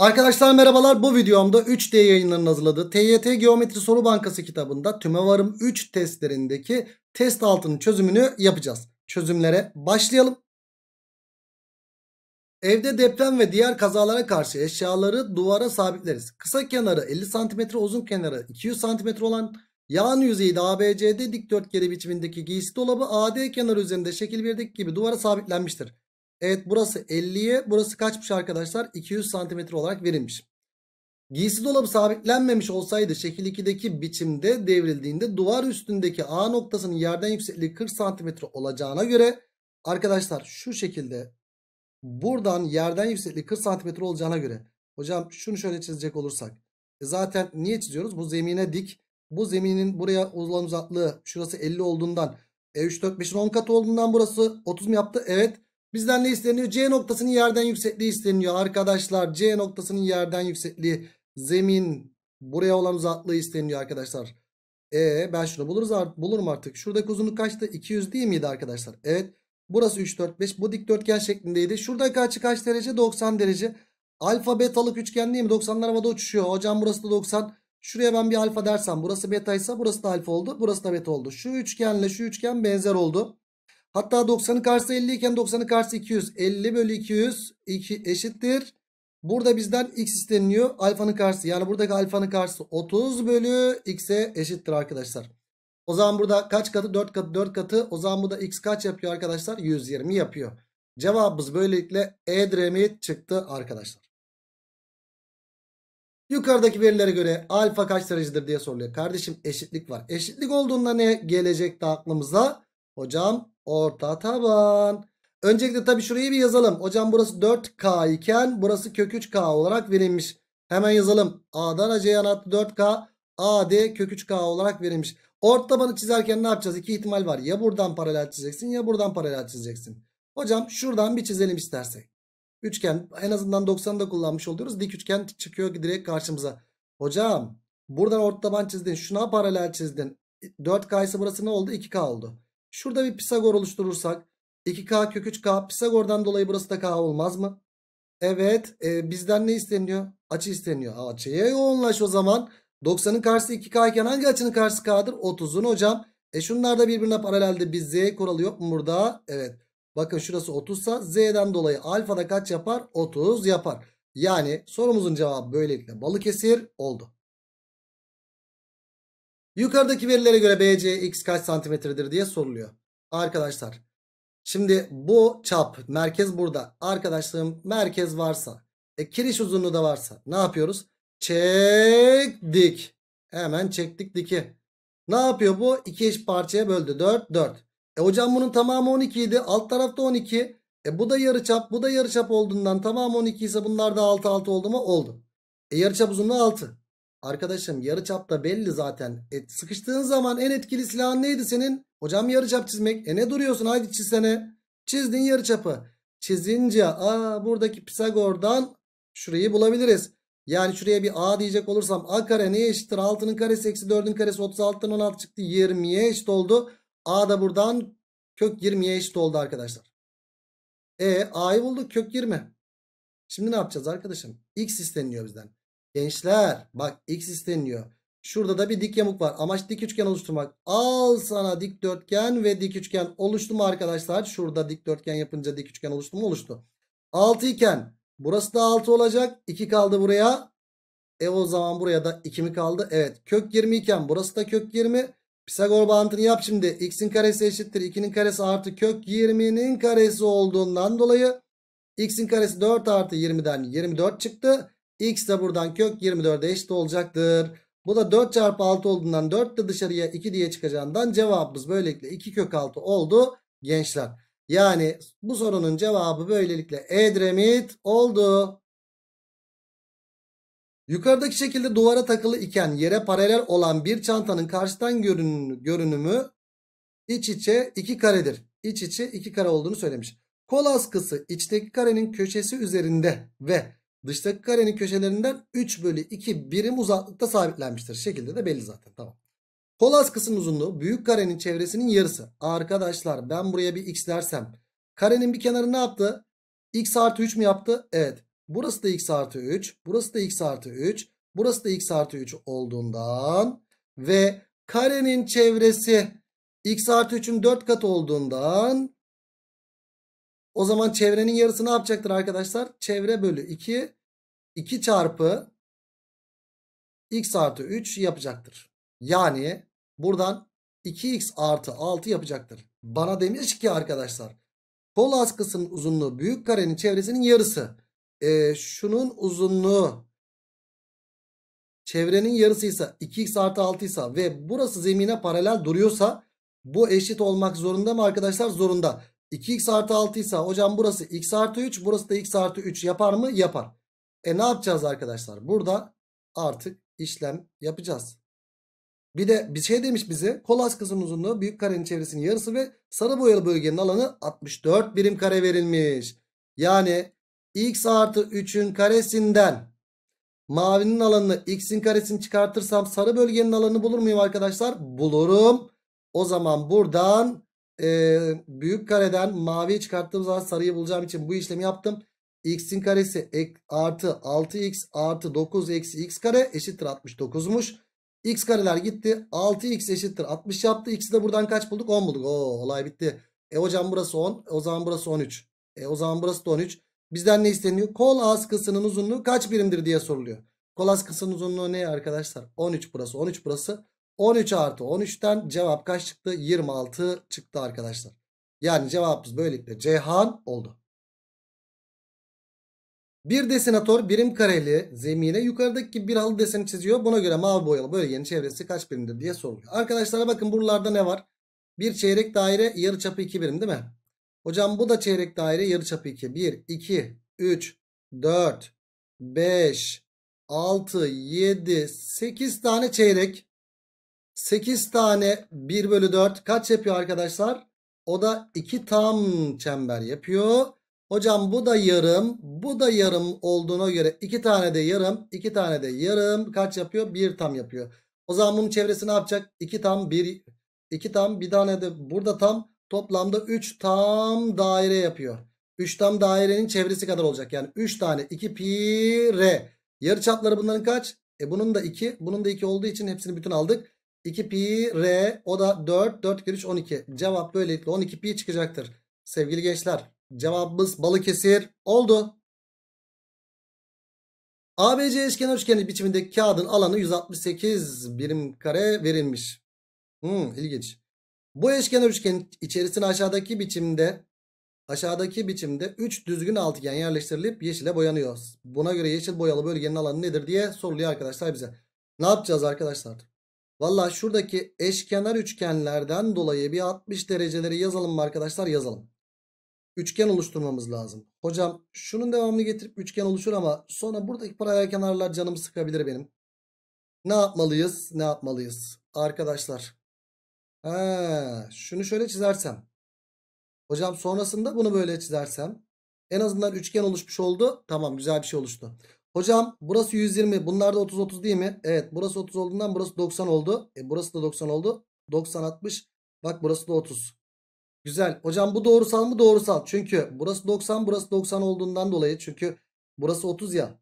Arkadaşlar merhabalar bu videomda 3D yayınlarının hazırladığı TYT Geometri Soru Bankası kitabında tümevarım 3 testlerindeki test altının çözümünü yapacağız. Çözümlere başlayalım. Evde deprem ve diğer kazalara karşı eşyaları duvara sabitleriz. Kısa kenarı 50 cm uzun kenarı 200 cm olan yan yüzeyi de ABCD dikdörtgeni biçimindeki giysi dolabı AD kenarı üzerinde şekil verdik gibi duvara sabitlenmiştir. Evet burası 50'ye burası kaçmış arkadaşlar? 200 santimetre olarak verilmiş. Giysi dolabı sabitlenmemiş olsaydı şekil 2'deki biçimde devrildiğinde duvar üstündeki A noktasının yerden yüksekliği 40 santimetre olacağına göre arkadaşlar şu şekilde buradan yerden yüksekliği 40 santimetre olacağına göre hocam şunu şöyle çizecek olursak e zaten niye çiziyoruz? Bu zemine dik bu zeminin buraya olan uzaklığı şurası 50 olduğundan e 3 4 5'in 10 katı olduğundan burası 30 mu yaptı? Evet. Bizden ne isteniyor? C noktasının yerden yüksekliği isteniyor arkadaşlar. C noktasının yerden yüksekliği zemin buraya olan uzaklığı isteniyor arkadaşlar. E ben şunu buluruz art bulurum artık. Şuradaki uzunluk kaçtı? 200 değil miydi arkadaşlar? Evet. Burası 3 4 5 bu dikdörtgen şeklindeydi. Şuradaki açı kaç derece? 90 derece. Alfa betalık üçgen değil mi? 90'lar havada uçuşuyor. Hocam burası da 90. Şuraya ben bir alfa dersem burası beta ise burası da alfa oldu. Burası da beta oldu. Şu üçgenle şu üçgen benzer oldu. Hatta 90'ın karşısı 50 iken 90'ın karşısı 200. 50 bölü 200 2 eşittir. Burada bizden x isteniliyor. Alfanın karşısı yani buradaki alfanın karşısı 30 bölü x'e eşittir arkadaşlar. O zaman burada kaç katı? 4 katı 4 katı. O zaman bu da x kaç yapıyor arkadaşlar? 120 yapıyor. Cevabımız böylelikle Edremit çıktı arkadaşlar. Yukarıdaki verilere göre alfa kaç derecedir diye soruluyor. Kardeşim eşitlik var. Eşitlik olduğunda ne gelecekti aklımıza? Hocam orta taban. Öncelikle tabii şurayı bir yazalım. Hocam burası 4K iken burası kök 3K olarak verilmiş. Hemen yazalım. A'dan C'ye anahtar 4K. AD kök 3K olarak verilmiş. Orta tabanı çizerken ne yapacağız? İki ihtimal var. Ya buradan paralel çizeceksin ya buradan paralel çizeceksin. Hocam şuradan bir çizelim istersek. Üçgen en azından 90'da kullanmış oluyoruz. Dik üçgen çıkıyor direkt karşımıza. Hocam buradan orta taban çizdin. Şuna paralel çizdin. 4K ise burası ne oldu? 2K oldu. Şurada bir Pisagor oluşturursak 2K kök 3K Pisagor'dan dolayı burası da K olmaz mı? Evet e, bizden ne isteniyor? Açı isteniyor. Açıya yoğunlaş o zaman. 90'ın karşısı 2K iken hangi açının karşısı K'dır? 30'un hocam. E şunlar da birbirine paralelde bir Z kuralı yok mu burada? Evet. Bakın şurası 30 sa Z'den dolayı alfada kaç yapar? 30 yapar. Yani sorumuzun cevabı böylelikle balık Balıkesir oldu. Yukarıdaki verilere göre BC x kaç santimetredir diye soruluyor. Arkadaşlar şimdi bu çap merkez burada. Arkadaşlarım merkez varsa e, kiriş uzunluğu da varsa ne yapıyoruz? Çektik. Hemen çektik diki. Ne yapıyor bu? İki eş parçaya böldü. 4 4. E hocam bunun tamamı 12 idi. Alt tarafta 12. E bu da yarıçap, bu da yarıçap olduğundan tamam 12 ise bunlar da 6 6 oldu mu? Oldu. E yarıçap uzunluğu 6. Arkadaşım yarı çap da belli zaten. E, sıkıştığın zaman en etkili silahın neydi senin? Hocam yarı çap çizmek. E ne duruyorsun haydi çizsene. Çizdin yarı yarıçapı. Çizince aa buradaki Pisagor'dan şurayı bulabiliriz. Yani şuraya bir a diyecek olursam a kare neye eşittir? 6'nın karesi eksi 4'ün karesi 36'dan 16 çıktı. 20'ye eşit oldu. a da buradan kök 20'ye eşit oldu arkadaşlar. E a'yı bulduk kök 20. Şimdi ne yapacağız arkadaşım? X isteniyor bizden. Gençler bak x isteniyor. Şurada da bir dik yamuk var. Amaç dik üçgen oluşturmak. Al sana dik dörtgen ve dik üçgen oluştu mu arkadaşlar? Şurada dik dörtgen yapınca dik üçgen oluştu mu? Oluştu. 6 iken burası da 6 olacak. 2 kaldı buraya. E o zaman buraya da 2 mi kaldı? Evet. Kök 20 iken burası da kök 20. Pisagor bağıntını yap şimdi. X'in karesi eşittir. 2'nin karesi artı kök 20'nin karesi olduğundan dolayı X'in karesi 4 artı 20'den 24 çıktı. X de buradan kök 24'e eşit olacaktır. Bu da 4 çarpı 6 olduğundan 4 de dışarıya 2 diye çıkacağından cevabımız böylelikle 2 kök 6 oldu gençler. Yani bu sorunun cevabı böylelikle Edremit oldu. Yukarıdaki şekilde duvara takılı iken yere paralel olan bir çantanın karşıdan görünümü, iç içe 2 karedir. İç içe 2 kare olduğunu söylemiş. Kol askısı içteki karenin köşesi üzerinde ve dıştaki karenin köşelerinden 3 bölü 2 birim uzaklıkta sabitlenmiştir. Şekilde de belli zaten tamam. Polas kısım uzunluğu büyük karenin çevresinin yarısı. Arkadaşlar ben buraya bir x dersem karenin bir kenarı ne yaptı? x artı 3 mü yaptı? Evet. Burası da x artı 3. Burası da x artı 3. Burası da x artı 3 olduğundan ve karenin çevresi x artı 3'ün 4 katı olduğundan o zaman çevrenin yarısı ne yapacaktır arkadaşlar? Çevre bölü 2. 2 çarpı x artı 3 yapacaktır. Yani buradan 2x artı 6 yapacaktır. Bana demiş ki arkadaşlar kol askısının uzunluğu büyük karenin çevresinin yarısı. E, şunun uzunluğu çevrenin yarısıysa 2x artı 6 ise ve burası zemine paralel duruyorsa bu eşit olmak zorunda mı arkadaşlar? Zorunda. 2x artı 6 ise hocam burası x artı 3 burası da x artı 3 yapar mı? Yapar. E ne yapacağız arkadaşlar? Burada artık işlem yapacağız. Bir de bir şey demiş bize. Kolas kısmının uzunluğu büyük karenin çevresinin yarısı ve sarı boyalı bölgenin alanı 64 birim kare verilmiş. Yani x artı 3'ün karesinden mavinin alanını x'in karesini çıkartırsam sarı bölgenin alanını bulur muyum arkadaşlar? Bulurum. O zaman buradan e, büyük kareden maviyi çıkarttığım zaman sarıyı bulacağım için bu işlemi yaptım. x'in karesi ek, artı 6x artı 9 eksi x kare eşittir 69'muş. x kareler gitti. 6x eşittir 60 yaptı. x'i de buradan kaç bulduk? 10 bulduk. Oo, olay bitti. E hocam burası 10. O zaman burası 13. E o zaman burası da 13. Bizden ne isteniyor? Kol askısının uzunluğu kaç birimdir diye soruluyor. Kol askısının uzunluğu ne arkadaşlar? 13 burası 13 burası 13 artı 13'ten cevap kaç çıktı? 26 çıktı arkadaşlar. Yani cevabımız böylelikle Ceyhan oldu. Bir desenatör birim kareli zemine yukarıdaki bir halı deseni çiziyor. Buna göre mavi boyalı bölgenin çevresi kaç birimdir diye soruluyor. Arkadaşlar bakın buralarda ne var? Bir çeyrek daire yarı çapı 2 birim değil mi? Hocam bu da çeyrek daire yarı çapı 2. 1, 2, 3, 4, 5, 6, 7, 8 tane çeyrek. 8 tane 1 bölü 4 kaç yapıyor arkadaşlar? O da 2 tam çember yapıyor. Hocam bu da yarım. Bu da yarım olduğuna göre 2 tane de yarım. 2 tane de yarım. Kaç yapıyor? 1 tam yapıyor. O zaman bunun çevresi ne yapacak? 2 tam 1 2 tam bir tane de burada tam toplamda 3 tam daire yapıyor. 3 tam dairenin çevresi kadar olacak. Yani 3 tane 2 pi r. Yarı çapları bunların kaç? E bunun da 2. Bunun da 2 olduğu için hepsini bütün aldık. 2 pi r o da 4. 4 kere 3 12. Cevap böylelikle 12 pi çıkacaktır. Sevgili gençler cevabımız Balıkesir oldu. ABC eşkenar üçgeni biçimindeki kağıdın alanı 168 birim kare verilmiş. Hmm, ilginç. Bu eşkenar üçgenin içerisine aşağıdaki biçimde aşağıdaki biçimde 3 düzgün altıgen yerleştirilip yeşile boyanıyor. Buna göre yeşil boyalı bölgenin alanı nedir diye soruluyor arkadaşlar bize. Ne yapacağız arkadaşlar? Valla şuradaki eşkenar üçgenlerden dolayı bir 60 dereceleri yazalım mı arkadaşlar? Yazalım. Üçgen oluşturmamız lazım. Hocam şunun devamını getirip üçgen oluşur ama sonra buradaki paralel kenarlar canımı sıkabilir benim. Ne yapmalıyız? Ne yapmalıyız? Arkadaşlar. He, şunu şöyle çizersem. Hocam sonrasında bunu böyle çizersem. En azından üçgen oluşmuş oldu. Tamam güzel bir şey oluştu. Hocam burası 120. Bunlar da 30-30 değil mi? Evet burası 30 olduğundan burası 90 oldu. E, burası da 90 oldu. 90-60. Bak burası da 30. Güzel. Hocam bu doğrusal mı? Doğrusal. Çünkü burası 90 burası 90 olduğundan dolayı. Çünkü burası 30 ya.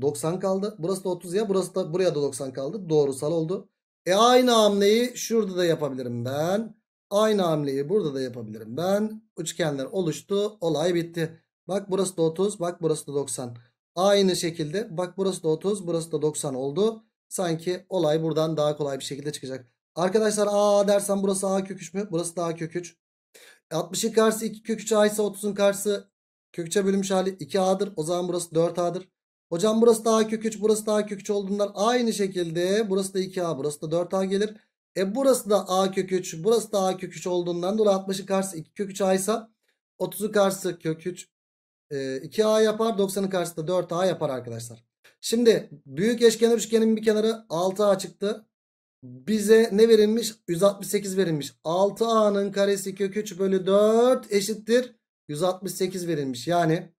90 kaldı. Burası da 30 ya. Burası da buraya da 90 kaldı. Doğrusal oldu. E aynı hamleyi şurada da yapabilirim ben. Aynı hamleyi burada da yapabilirim ben. Üçgenler oluştu. Olay bitti. Bak burası da 30. Bak burası da 90. Aynı şekilde bak burası da 30 burası da 90 oldu. Sanki olay buradan daha kolay bir şekilde çıkacak. Arkadaşlar A dersen burası A kök 3 mü? Burası da A kök 3. 60'ın karşısı 2 kök 3 A ise 30'un karşısı kök 3'e bölünmüş hali 2A'dır. O zaman burası 4A'dır. Hocam burası da A kök 3 burası da A kök 3 olduğundan aynı şekilde burası da 2A burası da 4A gelir. E burası da A kök 3 burası da A kök 3 olduğundan dolayı 60'ın karşısı 2 kök 3A ise 30'u karşısı kök 3 2A yapar. 90'ın karşısında 4A yapar arkadaşlar. Şimdi büyük eşkenar üçgenin bir kenarı 6A çıktı. Bize ne verilmiş? 168 verilmiş. 6A'nın karesi kök 3 bölü 4 eşittir. 168 verilmiş. Yani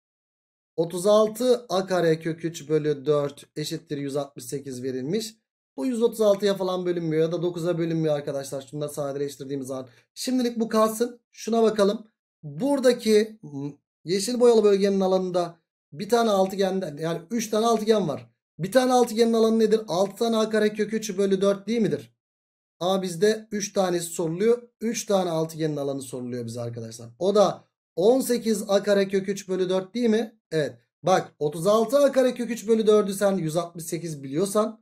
36 A kare kök 3 bölü 4 eşittir 168 verilmiş. Bu 136'ya falan bölünmüyor ya da 9'a bölünmüyor arkadaşlar. Şunları sadeleştirdiğimiz zaman. Şimdilik bu kalsın. Şuna bakalım. Buradaki Yeşil boyalı bölgenin alanında bir tane altıgenden yani 3 tane altıgen var. Bir tane altıgenin alanı nedir? 6 tane a kare kök 3 bölü 4 değil midir? Ama bizde 3 tanesi soruluyor. 3 tane altıgenin alanı soruluyor bize arkadaşlar. O da 18 a kare kök 3 bölü 4 değil mi? Evet. Bak 36 a kare kök 3 bölü 4'ü sen 168 biliyorsan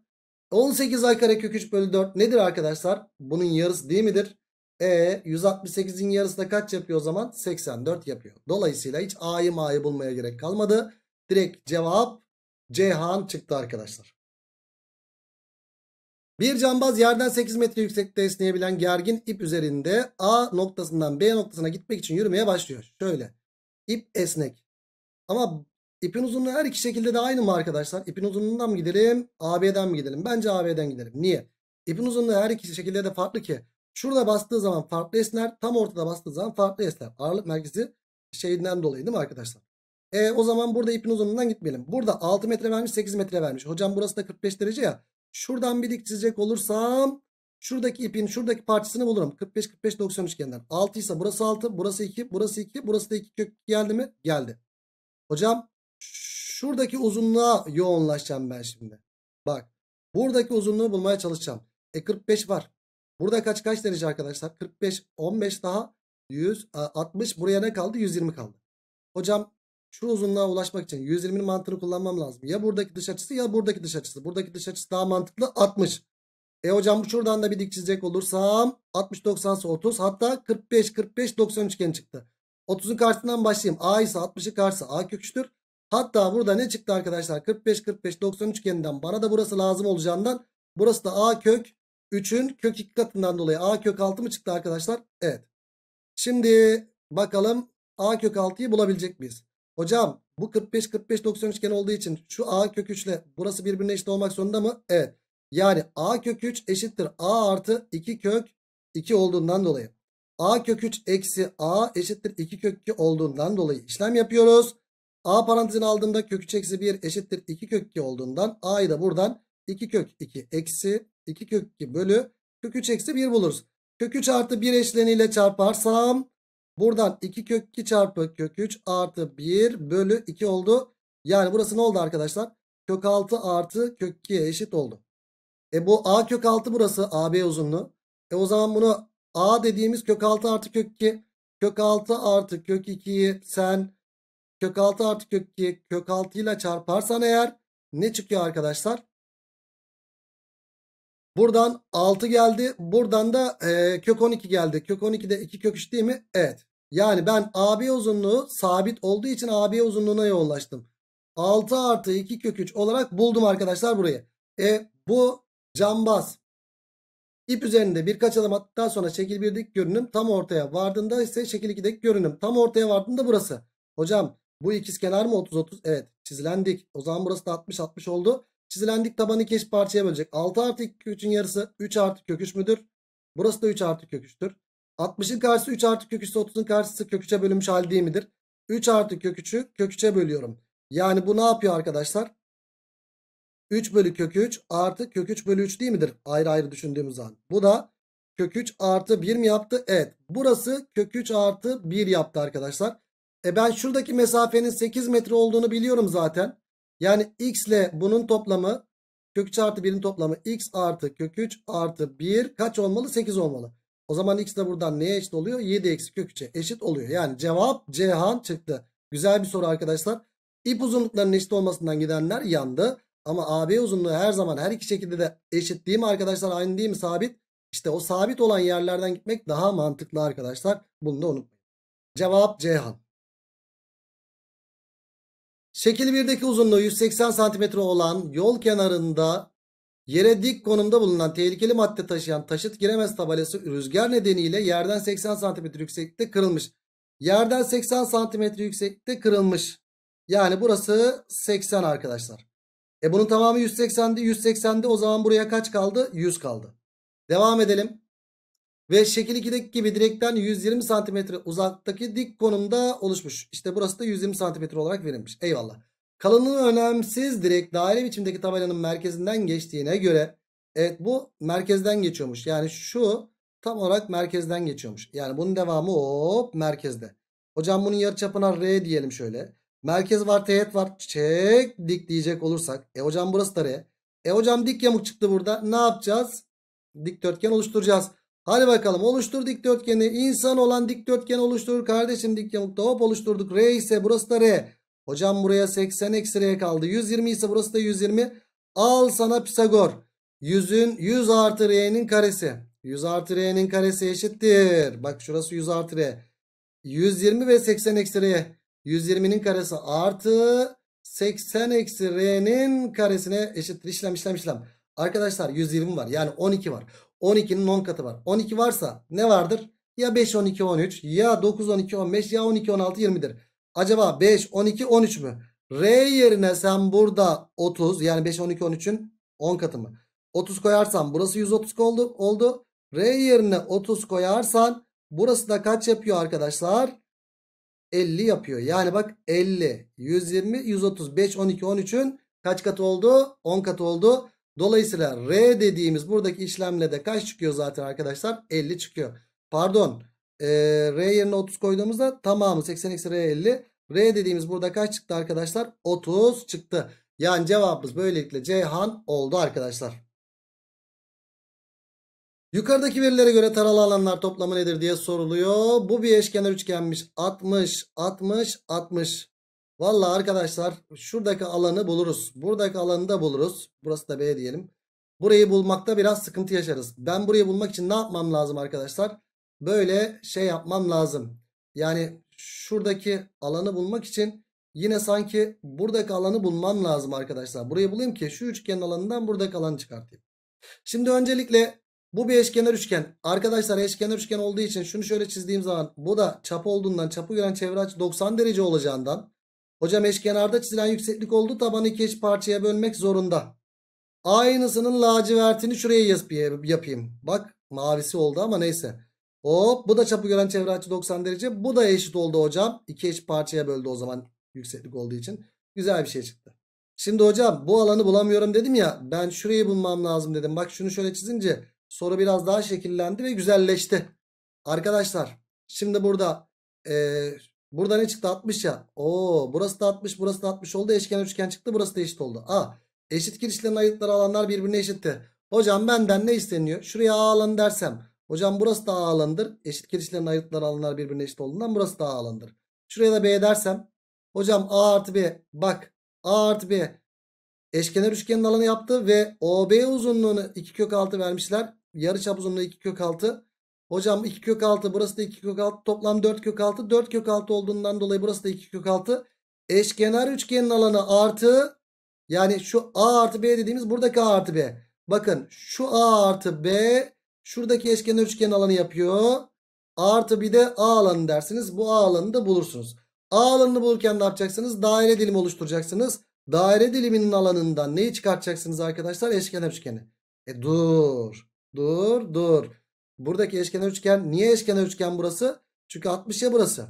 18 a kare kök 3 bölü 4 nedir arkadaşlar? Bunun yarısı değil midir? E 168'in yarısı kaç yapıyor o zaman? 84 yapıyor. Dolayısıyla hiç A'yı M'yi bulmaya gerek kalmadı. Direkt cevap Cihan çıktı arkadaşlar. Bir cambaz yerden 8 metre yüksekte esneyebilen gergin ip üzerinde A noktasından B noktasına gitmek için yürümeye başlıyor. Şöyle ip esnek ama ipin uzunluğu her iki şekilde de aynı mı arkadaşlar? İpin uzunluğundan mı gidelim AB'den mi gidelim? Bence AB'den gidelim. Niye? İpin uzunluğu her iki şekilde de farklı ki. Şurada bastığı zaman farklı esner. Tam ortada bastığı zaman farklı esner. Ağırlık merkezi şeyinden dolayı değil mi arkadaşlar? E, o zaman burada ipin uzunluğundan gitmeyelim. Burada 6 metre vermiş 8 metre vermiş. Hocam burası da 45 derece ya. Şuradan bir dik çizecek olursam şuradaki ipin şuradaki parçasını bulurum. 45 45 90 üçgenden. 6 ise burası 6 burası 2 burası 2 burası da 2 kök geldi mi? Geldi. Hocam şuradaki uzunluğa yoğunlaşacağım ben şimdi. Bak buradaki uzunluğu bulmaya çalışacağım. E 45 var. Burada kaç kaç derece arkadaşlar? 45, 15 daha 160. Buraya ne kaldı? 120 kaldı. Hocam şu uzunluğa ulaşmak için 120'nin mantığını kullanmam lazım. Ya buradaki dış açısı ya buradaki dış açısı. Buradaki dış açısı daha mantıklı 60. E hocam şuradan da bir dik çizecek olursam 60 90 30 hatta 45 45 90 üçgen çıktı. 30'un karşısından başlayayım. A ise 60'ın karşısı A köküçtür. Hatta burada ne çıktı arkadaşlar? 45 45 90 üçgeninden bana da burası lazım olacağından burası da A kök 3'ün kök 2 katından dolayı a kök 6 mı çıktı arkadaşlar? Evet. Şimdi bakalım a kök 6'yı bulabilecek miyiz? Hocam bu 45 45 90 üçgen olduğu için şu a kök 3 ile burası birbirine eşit olmak zorunda mı? Evet. Yani a kök 3 eşittir a artı 2 kök 2 olduğundan dolayı. a kök 3 eksi a eşittir 2 kök 2 olduğundan dolayı işlem yapıyoruz. a parantezini aldığımda kök 3 eksi 1 eşittir 2 kök 2 olduğundan a'yı da buradan 2 kök 2 eksi 2 kök 2 bölü kök 3 eksi 1 buluruz. Kök 3 artı 1 eşleniyle çarparsam buradan 2 kök 2 çarpı kök 3 artı 1 bölü 2 oldu. Yani burası ne oldu arkadaşlar? Kök 6 artı kök 2'ye eşit oldu. E bu a kök 6 burası AB uzunluğu. E o zaman bunu a dediğimiz kök 6 artı kök 2. Kök 6 artı kök 2'yi sen kök 6 artı kök 2 kök 6 ile çarparsan eğer ne çıkıyor arkadaşlar? Buradan 6 geldi. Buradan da e, kök 12 geldi. Kök 12 de 2 kök 3 değil mi? Evet. Yani ben AB uzunluğu sabit olduğu için AB uzunluğuna yoğunlaştım. 6 artı 2 kök 3 olarak buldum arkadaşlar burayı. E bu cambaz ip üzerinde birkaç adım attıktan sonra şekil 1'deki görünüm tam ortaya vardığında ise şekil 2'deki görünüm tam ortaya vardığında burası. Hocam bu ikiz kenar mı 30 30? Evet çizilen O zaman burası da 60 60 oldu. Çizilen dik tabanı iki eş parçaya bölecek. 6 artı 3'ün yarısı 3 artı kök 3 müdür? Burası da 3 artı kök 3'tür. 60'ın karşısı 3 artı kök 3'ü 30'un karşısı kök 3'e bölünmüş hali değil midir? 3 artı kök 3'ü kök 3'e bölüyorum. Yani bu ne yapıyor arkadaşlar? 3 bölü kök 3 artı kök 3 bölü 3 değil midir? Ayrı ayrı düşündüğümüz zaman. Bu da kök 3 artı 1 mi yaptı? Evet. Burası kök 3 artı 1 yaptı arkadaşlar. E ben şuradaki mesafenin 8 metre olduğunu biliyorum zaten. Yani x ile bunun toplamı kök 3 artı 1'in toplamı x artı kök 3 artı 1 kaç olmalı? 8 olmalı. O zaman x de buradan neye eşit oluyor? 7 eksi kök 3'e eşit oluyor. Yani cevap Cihan çıktı. Güzel bir soru arkadaşlar. İp uzunluklarının eşit olmasından gidenler yandı. Ama AB uzunluğu her zaman her iki şekilde de eşit değil mi arkadaşlar? Aynı değil mi sabit? İşte o sabit olan yerlerden gitmek daha mantıklı arkadaşlar. Bunu da unutmayın. Cevap Cihan. Şekil 1'deki uzunluğu 180 cm olan yol kenarında yere dik konumda bulunan tehlikeli madde taşıyan taşıt giremez tabelası rüzgar nedeniyle yerden 80 cm yüksekte kırılmış. Yerden 80 cm yüksekte kırılmış. Yani burası 80 arkadaşlar. E bunun tamamı 180'di. 180'di o zaman buraya kaç kaldı? 100 kaldı. Devam edelim. Ve şekil 2'deki gibi direkten 120 cm uzaktaki dik konumda oluşmuş. İşte burası da 120 cm olarak verilmiş. Eyvallah. Kalınlığı önemsiz direk daire biçimdeki tabelanın merkezinden geçtiğine göre evet bu merkezden geçiyormuş. Yani şu tam olarak merkezden geçiyormuş. Yani bunun devamı hop merkezde. Hocam bunun yarıçapına R diyelim şöyle. Merkez var, teğet var. Çek dik diyecek olursak. E hocam burası da R. E hocam dik yamuk çıktı burada. Ne yapacağız? Dikdörtgen oluşturacağız. Hadi bakalım oluştur dikdörtgeni. İnsan olan dikdörtgen oluştur. Kardeşim dikdörtgen hop oluşturduk. R ise burası da R. Hocam buraya 80 eksi R kaldı. 120 ise burası da 120. Al sana Pisagor. 100'ün 100 artı R'nin karesi. 100 artı R'nin karesi eşittir. Bak şurası 100 artı R. 120 ve 80 eksi R. 120'nin karesi artı 80 eksi R'nin karesine eşittir. İşlem işlem işlem. Arkadaşlar 120 var. Yani 12 var. 12'nin 10 katı var. 12 varsa ne vardır? Ya 5 12 13 ya 9 12 15 ya 12 16 20'dir. Acaba 5 12 13 mü? R yerine sen burada 30 yani 5 12 13'ün 10 katı mı? 30 koyarsan burası 130 oldu. oldu. R yerine 30 koyarsan burası da kaç yapıyor arkadaşlar? 50 yapıyor. Yani bak 50, 120, 130, 5, 12, 13'ün kaç katı oldu? 10 katı oldu. Dolayısıyla R dediğimiz buradaki işlemle de kaç çıkıyor zaten arkadaşlar? 50 çıkıyor. Pardon. E, R yerine 30 koyduğumuzda tamamı 80 R 50. R dediğimiz burada kaç çıktı arkadaşlar? 30 çıktı. Yani cevabımız böylelikle Ceyhan oldu arkadaşlar. Yukarıdaki verilere göre taralı alanlar toplamı nedir diye soruluyor. Bu bir eşkenar üçgenmiş. 60, 60, 60. Valla arkadaşlar şuradaki alanı buluruz. Buradaki alanı da buluruz. Burası da B diyelim. Burayı bulmakta biraz sıkıntı yaşarız. Ben burayı bulmak için ne yapmam lazım arkadaşlar? Böyle şey yapmam lazım. Yani şuradaki alanı bulmak için yine sanki buradaki alanı bulmam lazım arkadaşlar. Burayı bulayım ki şu üçgenin alanından buradaki alanı çıkartayım. Şimdi öncelikle bu bir eşkenar üçgen. Arkadaşlar eşkenar üçgen olduğu için şunu şöyle çizdiğim zaman bu da çap olduğundan çapı gören çevre açı 90 derece olacağından Hocam eşkenarda çizilen yükseklik oldu. Tabanı iki eş parçaya bölmek zorunda. Aynısının lacivertini şuraya yapayım. Bak mavisi oldu ama neyse. Hop bu da çapı gören çevre açı 90 derece. Bu da eşit oldu hocam. İki eş parçaya böldü o zaman yükseklik olduğu için. Güzel bir şey çıktı. Şimdi hocam bu alanı bulamıyorum dedim ya. Ben şurayı bulmam lazım dedim. Bak şunu şöyle çizince soru biraz daha şekillendi ve güzelleşti. Arkadaşlar şimdi burada e, Burada ne çıktı 60 ya. Oo burası da 60 burası da 60 oldu. Eşken üçgen çıktı burası da eşit oldu. A. Eşit girişlerin ayıtları alanlar birbirine eşitti. Hocam benden ne isteniyor? Şuraya A alanı dersem. Hocam burası da A alanıdır. Eşit girişlerin ayıtları alanlar birbirine eşit olduğundan burası da A alanıdır. Şuraya da B dersem. Hocam A artı B. Bak A artı B. Eşkenar üçgenin alanı yaptı ve OB uzunluğunu 2 kök 6 vermişler. Yarı çap uzunluğu 2 kök 6. Hocam 2 kök 6 burası da 2 kök 6 toplam 4 kök 6 4 kök 6 olduğundan dolayı burası da 2 kök 6 eşkenar üçgenin alanı artı yani şu A artı B dediğimiz buradaki A artı B. Bakın şu A artı B şuradaki eşkenar üçgenin alanı yapıyor. Artı bir de A alanı dersiniz. Bu A alanını da bulursunuz. A alanını bulurken ne yapacaksınız? Daire dilimi oluşturacaksınız. Daire diliminin alanından neyi çıkartacaksınız arkadaşlar? Eşkenar üçgeni. E dur. Dur dur. Buradaki eşkenar üçgen niye eşkenar üçgen burası? Çünkü 60 ya burası.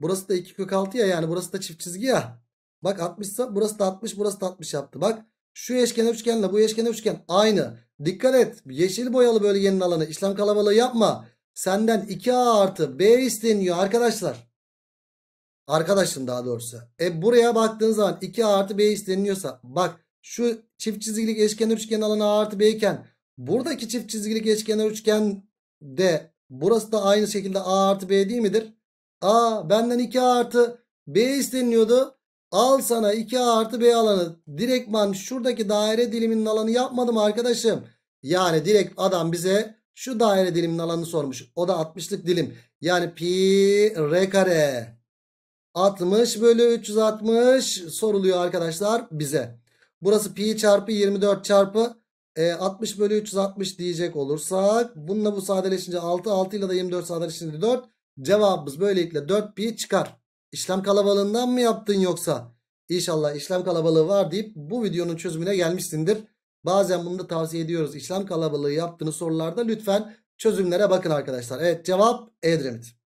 Burası da 2 kök 6 ya yani burası da çift çizgi ya. Bak 60 ise burası da 60 burası da 60 yaptı. Bak şu eşkenar üçgenle bu eşkenar üçgen aynı. Dikkat et yeşil boyalı bölgenin alanı işlem kalabalığı yapma. Senden 2A artı B isteniyor arkadaşlar. Arkadaşım daha doğrusu. E buraya baktığın zaman 2A artı B isteniyorsa, bak şu çift çizgilik eşkenar üçgen alanı A artı B iken buradaki çift çizgilik eşkenar üçgen D. Burası da aynı şekilde A artı B değil midir? A benden 2 artı B isteniyordu. Al sana 2A artı B alanı. Direktman şuradaki daire diliminin alanı yapmadım arkadaşım. Yani direkt adam bize şu daire diliminin alanını sormuş. O da 60'lık dilim. Yani pi r kare. 60 bölü 360 soruluyor arkadaşlar bize. Burası pi çarpı 24 çarpı e, 60 bölü 360 diyecek olursak bununla bu sadeleşince 6 6 ile de 24 sadeleşince 4 cevabımız böylelikle 4 pi çıkar. İşlem kalabalığından mı yaptın yoksa? İnşallah işlem kalabalığı var deyip bu videonun çözümüne gelmişsindir. Bazen bunu da tavsiye ediyoruz. İşlem kalabalığı yaptığınız sorularda lütfen çözümlere bakın arkadaşlar. Evet cevap Edremit.